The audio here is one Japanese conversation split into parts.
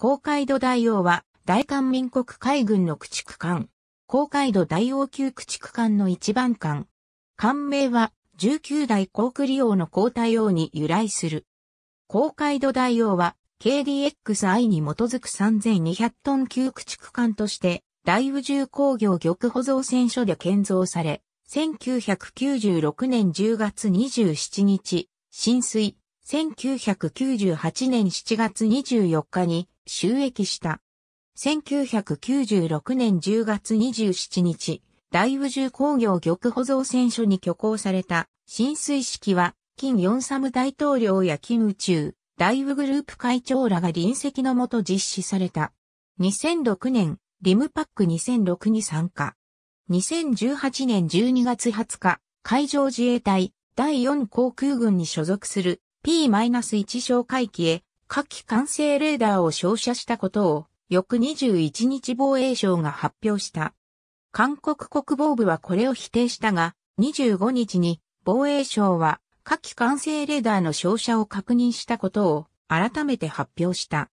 高海土大王は、大韓民国海軍の駆逐艦。高海土大王級駆逐艦の一番艦。艦名は、19代航空利用の交代王に由来する。高海土大王は、KDXI に基づく3200トン級駆逐艦として、大宇宙工業玉保造船所で建造され、1996年10月27日、浸水、1998年7月24日に、収益した。1996年10月27日、大宇宙工業玉保造船所に挙行された浸水式は、金ヨンサム大統領や金宇宙、大宇グループ会長らが臨席のもと実施された。2006年、リムパック2006に参加。2018年12月20日、海上自衛隊第4航空軍に所属する P-1 哨戒機へ火器管制レーダーを照射したことを、翌21日防衛省が発表した。韓国国防部はこれを否定したが、25日に防衛省は火器管制レーダーの照射を確認したことを改めて発表した。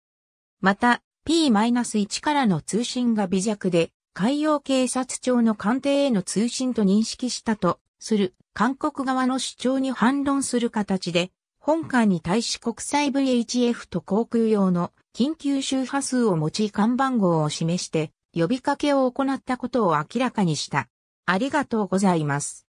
また、P-1 からの通信が微弱で、海洋警察庁の艦艇への通信と認識したとする韓国側の主張に反論する形で、本館に対し国際 VHF と航空用の緊急周波数を用い看板号を示して呼びかけを行ったことを明らかにした。ありがとうございます。